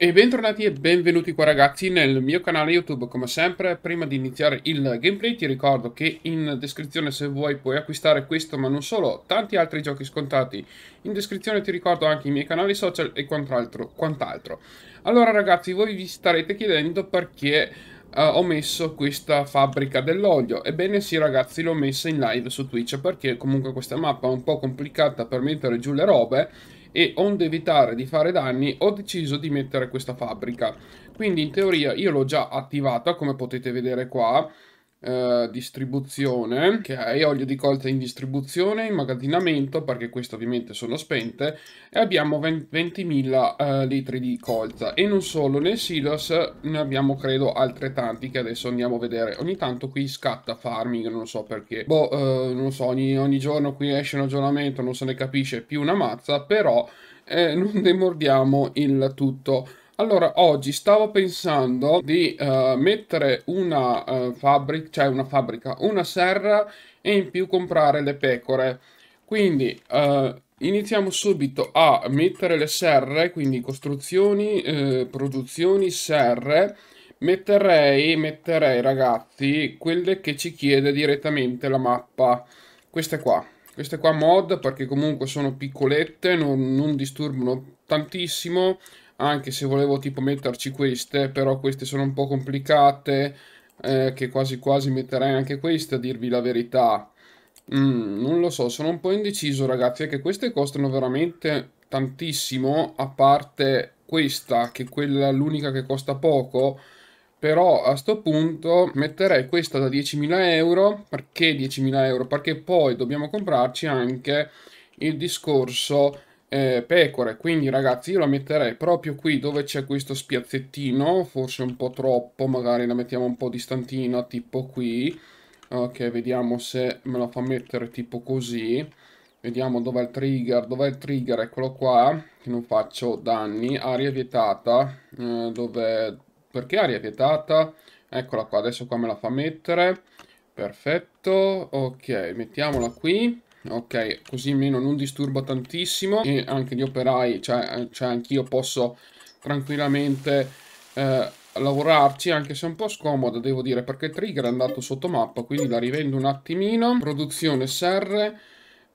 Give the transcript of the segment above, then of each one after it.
E bentornati e benvenuti qua ragazzi nel mio canale YouTube come sempre prima di iniziare il gameplay ti ricordo che in descrizione se vuoi puoi acquistare questo ma non solo tanti altri giochi scontati in descrizione ti ricordo anche i miei canali social e quant'altro quant'altro allora ragazzi voi vi starete chiedendo perché uh, ho messo questa fabbrica dell'olio ebbene sì ragazzi l'ho messa in live su Twitch perché comunque questa mappa è un po' complicata per mettere giù le robe e onde evitare di fare danni ho deciso di mettere questa fabbrica quindi in teoria io l'ho già attivata come potete vedere qua eh, distribuzione, che è olio di colza in distribuzione, immagazzinamento, perché queste ovviamente sono spente, e abbiamo 20.000 eh, litri di colza. E non solo, nel silos ne abbiamo credo altrettanti che adesso andiamo a vedere. Ogni tanto qui scatta farming, non so perché. Boh, eh, non so, ogni, ogni giorno qui esce un aggiornamento, non se ne capisce più una mazza, però... Eh, non demordiamo il tutto. Allora, oggi stavo pensando di uh, mettere una uh, eh, fabbrica, cioè una fabbrica, una serra e in più comprare le pecore. Quindi uh, iniziamo subito a mettere le serre, quindi costruzioni, produzioni, serre. Metterei, metterei ragazzi, quelle che ci chiede direttamente la mappa. Queste qua, queste qua mod perché comunque sono piccolette, non, non disturbano tantissimo anche se volevo tipo metterci queste, però queste sono un po' complicate, eh, che quasi quasi metterei anche queste a dirvi la verità. Mm, non lo so, sono un po' indeciso ragazzi, è che queste costano veramente tantissimo, a parte questa, che è quella l'unica che costa poco, però a questo punto metterei questa da 10.000 euro, perché 10.000 euro? Perché poi dobbiamo comprarci anche il discorso eh, pecore quindi ragazzi io la metterei proprio qui dove c'è questo spiazzettino forse un po' troppo magari la mettiamo un po' distantina tipo qui ok vediamo se me la fa mettere tipo così vediamo dov'è il trigger dov'è il trigger eccolo qua che non faccio danni aria vietata eh, dov'è perché aria vietata eccola qua adesso qua me la fa mettere perfetto ok mettiamola qui Ok, così almeno non disturba tantissimo e anche gli operai, cioè, eh, cioè anch'io posso tranquillamente eh, lavorarci, anche se è un po' scomoda, devo dire, perché il trigger è andato sotto mappa, quindi la rivendo un attimino. Produzione serre,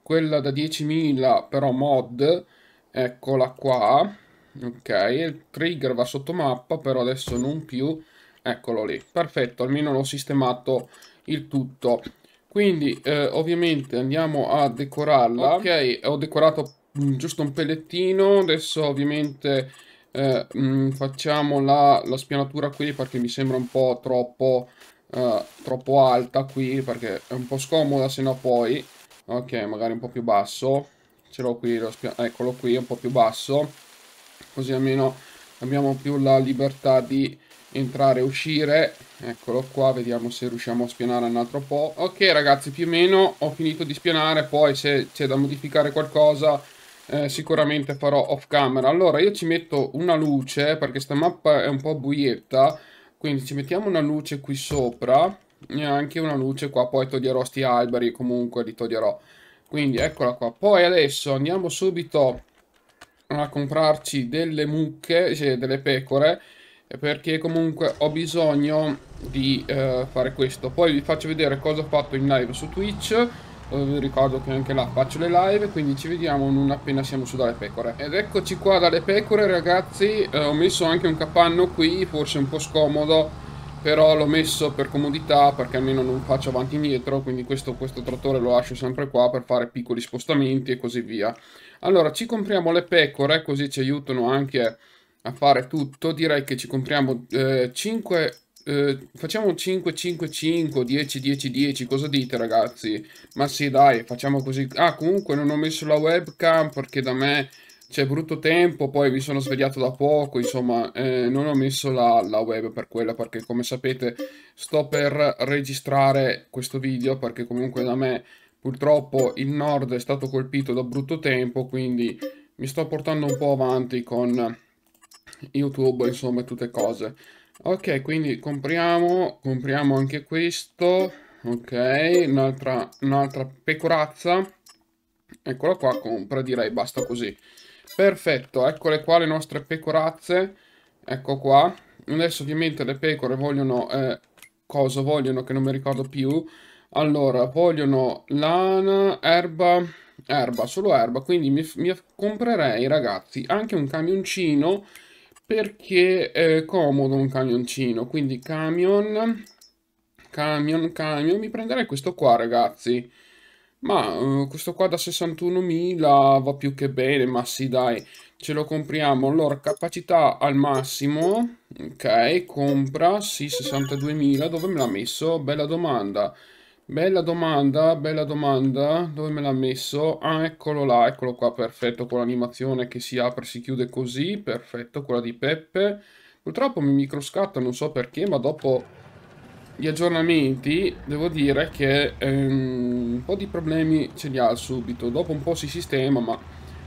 quella da 10.000 però mod, eccola qua. Ok, il trigger va sotto mappa, però adesso non più. Eccolo lì, perfetto, almeno l'ho sistemato il tutto. Quindi eh, ovviamente andiamo a decorarla. Ok, ho decorato mh, mm, giusto un pelettino. Adesso ovviamente eh, mh, mm, facciamo la, la, spianatura qui perché mi sembra un po' troppo, eh, troppo alta qui perché è un po' scomoda se no poi... Ok, magari un po' più basso. Ce l'ho qui, eccolo qui, un po' più basso. Così almeno abbiamo più la libertà di entrare e uscire eccolo qua vediamo se riusciamo a spianare un altro po' ok ragazzi più o meno ho finito di spianare poi se c'è da modificare qualcosa eh, sicuramente farò off camera allora io ci metto una luce perché sta mappa è un po' buietta quindi ci mettiamo una luce qui sopra e anche una luce qua poi toglierò sti alberi comunque li toglierò quindi eccola qua poi adesso andiamo subito a comprarci delle mucche cioè delle pecore perché comunque ho bisogno di eh, fare questo poi vi faccio vedere cosa ho fatto in live su Twitch eh, vi ricordo che anche là faccio le live quindi ci vediamo non appena siamo su dalle pecore ed eccoci qua dalle pecore ragazzi eh, ho messo anche un capanno qui forse un po' scomodo però l'ho messo per comodità perché almeno non faccio avanti e indietro quindi questo, questo, trattore lo lascio sempre qua per fare piccoli spostamenti e così via allora ci compriamo le pecore così ci aiutano anche a fare tutto, direi che ci compriamo eh, 5 eh, facciamo 5 5 5 10 10 10 cosa dite ragazzi ma sì dai facciamo così ah comunque non ho messo la webcam perché da me c'è brutto tempo poi mi sono svegliato da poco insomma eh, non ho messo la, la, web per quella perché come sapete sto per registrare questo video perché comunque da me purtroppo il nord è stato colpito da brutto tempo quindi mi sto portando un po' avanti con YouTube, insomma, tutte cose. Ok, quindi compriamo, compriamo anche questo. Ok, un'altra un pecorazza. Eccola qua, compra, direi basta così. Perfetto, eccole qua le nostre pecorazze. Ecco qua. Adesso ovviamente le pecore vogliono... Eh, cosa vogliono che non mi ricordo più. Allora, vogliono lana, erba, erba, solo erba. Quindi mi, mi comprerei, ragazzi, anche un camioncino perché è comodo un camioncino, quindi camion, camion, camion, mi prenderei questo qua ragazzi, ma uh, questo qua da 61.000 va più che bene, ma sì dai, ce lo compriamo, allora capacità al massimo, ok, compra, sì 62.000, dove me l'ha messo? Bella domanda, Bella domanda, bella domanda. Dove me l'ha messo? Ah, eccolo là, eccolo qua, perfetto, con l'animazione che si apre e si chiude così, perfetto, quella di Peppe. Purtroppo mi microscatta, non so perché, ma dopo gli aggiornamenti devo dire che ehm, un po' di problemi ce li ha subito. Dopo un po' si sistema, ma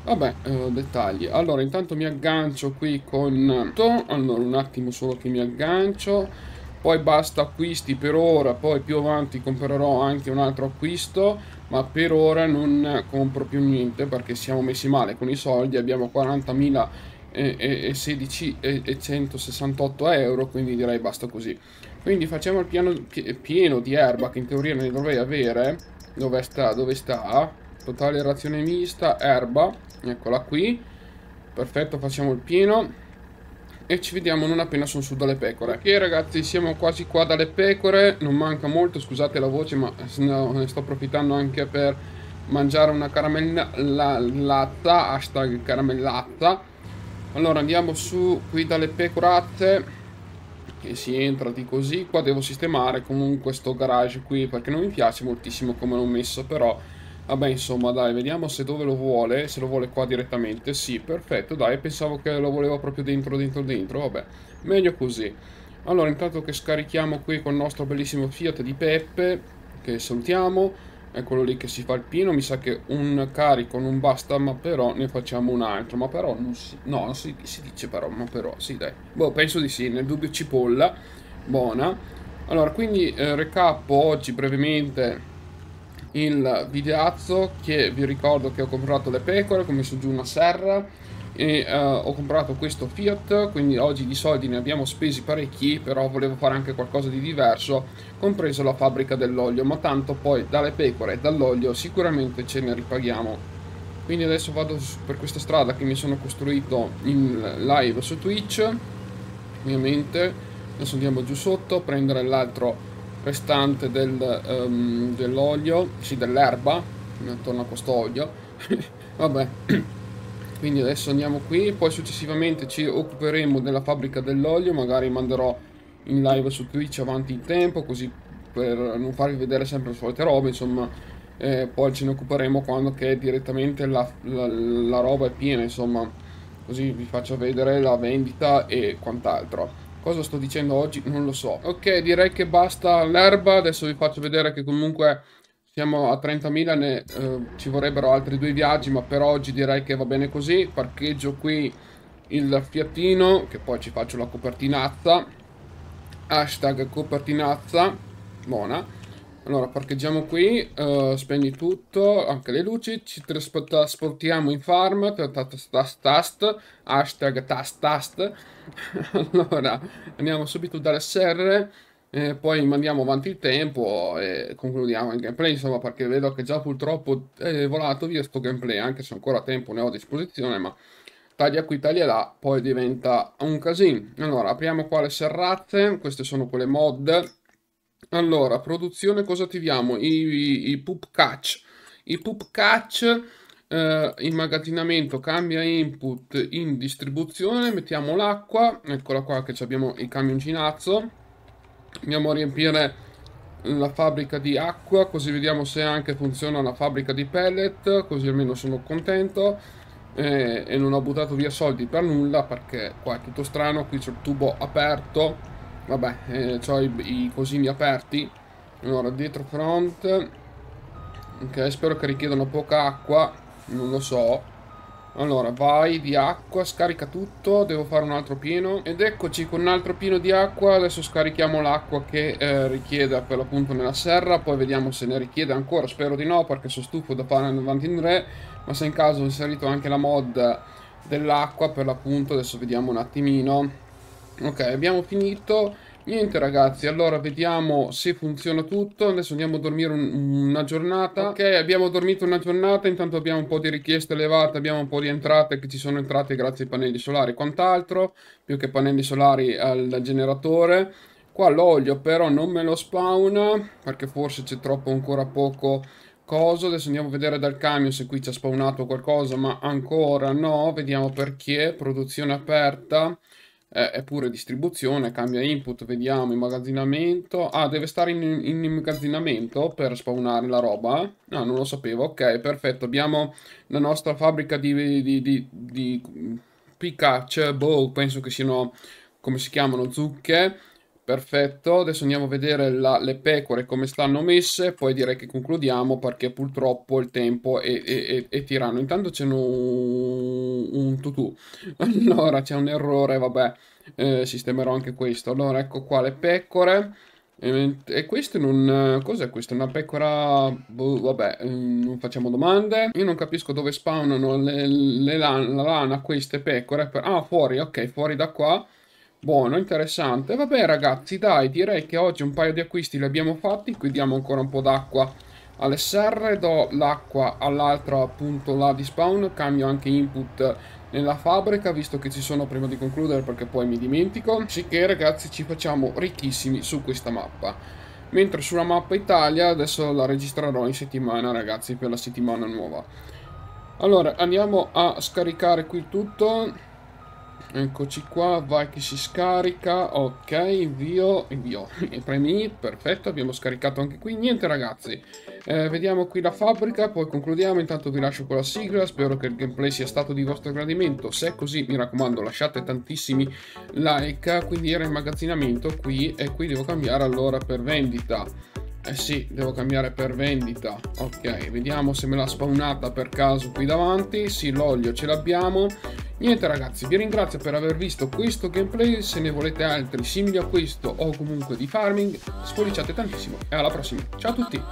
vabbè, eh, dettagli. Allora, intanto mi aggancio qui con... Allora, un attimo solo che mi aggancio poi basta acquisti per ora poi più avanti comprerò anche un altro acquisto ma per ora non compro più niente perché siamo messi male con i soldi abbiamo 40.016.168 euro quindi direi basta così quindi facciamo il piano pieno di erba che in teoria ne dovrei avere dove sta dove sta totale razione mista erba eccola qui perfetto facciamo il pieno e ci vediamo non appena sono su dalle pecore ok ragazzi siamo quasi qua dalle pecore non manca molto scusate la voce ma ne sto approfittando anche per mangiare una caramellata hashtag caramellata allora andiamo su qui dalle pecorate che si entra di così qua devo sistemare comunque sto garage qui perché non mi piace moltissimo come l'ho messo però Vabbè, insomma, dai, vediamo se dove lo vuole, se lo vuole qua direttamente. Sì, perfetto, dai, pensavo che lo voleva proprio dentro, dentro, dentro, vabbè. Meglio così. Allora, intanto che scarichiamo qui col nostro bellissimo Fiat di Peppe, che salutiamo. Eccolo lì che si fa il pino, mi sa che un carico non basta, ma però ne facciamo un altro. Ma però non si... No, non si, si dice però, ma però, sì, dai. Boh, penso di sì, nel dubbio cipolla. Buona. Allora, quindi eh, recappo oggi brevemente il videazzo che vi ricordo che ho comprato le pecore, ho messo giù una serra e uh, ho comprato questo Fiat, quindi oggi di soldi ne abbiamo spesi parecchi, però volevo fare anche qualcosa di diverso, compreso la fabbrica dell'olio, ma tanto poi dalle pecore e dall'olio sicuramente ce ne ripaghiamo. Quindi adesso vado per questa strada che mi sono costruito in live su Twitch, ovviamente, adesso andiamo giù sotto a prendere l'altro restante del, um, dell'olio, sì dell'erba, attorno a questo olio, vabbè, quindi adesso andiamo qui, poi successivamente ci occuperemo della fabbrica dell'olio, magari manderò in live su Twitch avanti in tempo, così per non farvi vedere sempre le solite robe, insomma, eh, poi ce ne occuperemo quando che direttamente la, la, la roba è piena, insomma, così vi faccio vedere la vendita e quant'altro. Cosa sto dicendo oggi? Non lo so. Ok, direi che basta l'erba. Adesso vi faccio vedere che comunque siamo a 30.000, eh, ci vorrebbero altri due viaggi, ma per oggi direi che va bene così. Parcheggio qui il fiatino, che poi ci faccio la copertinazza. Hashtag copertinazza. Buona. Allora, parcheggiamo qui, uh, eh, spegni tutto, anche le luci, ci trasportiamo in farm, tast tast hashtag tast tast. allora, andiamo subito dall'SR, eh, poi mandiamo avanti il tempo e concludiamo il gameplay, insomma, perché vedo che già purtroppo è volato via sto gameplay, anche se ancora tempo ne ho a disposizione, ma taglia qui, taglia là, poi diventa un casino. Allora, apriamo qua le serrate, queste sono quelle mod allora, produzione, cosa attiviamo? I, i, i poop catch. I poop catch, eh, immagazzinamento, cambia input in distribuzione, mettiamo l'acqua, eccola qua che abbiamo il camioncinazzo. Andiamo a riempire la fabbrica di acqua, così vediamo se anche funziona la fabbrica di pellet, così almeno sono contento. Eh, e non ho buttato via soldi per nulla perché qua è tutto strano, qui c'è il tubo aperto Vabbè, eh, ho i, i cosini aperti. Allora, dietro front. Ok, spero che richiedano poca acqua. Non lo so. Allora, vai di acqua, scarica tutto, devo fare un altro pieno. Ed eccoci con un altro pieno di acqua, adesso scarichiamo l'acqua che eh, richieda per l'appunto nella serra, poi vediamo se ne richiede ancora, spero di no perché sono stufo da fare nel 23, ma se in caso ho inserito anche la mod dell'acqua per l'appunto, adesso vediamo un attimino. Ok, abbiamo finito. Niente ragazzi, allora vediamo se funziona tutto, adesso andiamo a dormire un, una giornata Ok, abbiamo dormito una giornata, intanto abbiamo un po' di richieste elevate, abbiamo un po' di entrate che ci sono entrate grazie ai pannelli solari e quant'altro Più che pannelli solari al generatore Qua l'olio però non me lo spawna, perché forse c'è troppo ancora poco coso Adesso andiamo a vedere dal camion se qui ci ha spawnato qualcosa, ma ancora no Vediamo perché, produzione aperta eh, è pure distribuzione, cambia input, vediamo immagazzinamento. Ah, deve stare in, in immagazzinamento per spawnare la roba. No, non lo sapevo. Ok, perfetto. Abbiamo la nostra fabbrica di, di, di, di mm, Pikachu, boh, penso che siano, come si chiamano, zucche Perfetto, adesso andiamo a vedere la, le pecore come stanno messe, poi direi che concludiamo perché purtroppo il tempo è, è, è, è tiranno. Intanto c'è un, un tutù, allora c'è un errore, vabbè, eh, sistemerò anche questo. Allora ecco qua le pecore, e, e questo non... cos'è questo? Una pecora... Boh, vabbè, mm, non facciamo domande. Io non capisco dove spawnano le, le lan, la lana queste pecore, per... ah fuori, ok, fuori da qua. Buono, interessante. Vabbè ragazzi, dai, direi che oggi un paio di acquisti li abbiamo fatti. Qui diamo ancora un po' d'acqua alle serre, do l'acqua all'altra appunto là di spawn, cambio anche input nella fabbrica, visto che ci sono prima di concludere perché poi mi dimentico. Sicché ragazzi ci facciamo ricchissimi su questa mappa. Mentre sulla mappa Italia adesso la registrerò in settimana ragazzi per la settimana nuova. Allora andiamo a scaricare qui tutto Eccoci qua, vai che si scarica, ok, invio, invio, e premi, perfetto, abbiamo scaricato anche qui, niente ragazzi, eh, vediamo qui la fabbrica, poi concludiamo, intanto vi lascio con la sigla, spero che il gameplay sia stato di vostro gradimento, se è così mi raccomando lasciate tantissimi like, quindi era immagazzinamento qui e qui devo cambiare allora per vendita, eh sì, devo cambiare per vendita. Ok, vediamo se me l'ha spawnata per caso qui davanti. Sì, l'olio ce l'abbiamo. Niente ragazzi, vi ringrazio per aver visto questo gameplay. Se ne volete altri simili a questo o comunque di farming, spolliciate tantissimo. E alla prossima. Ciao a tutti!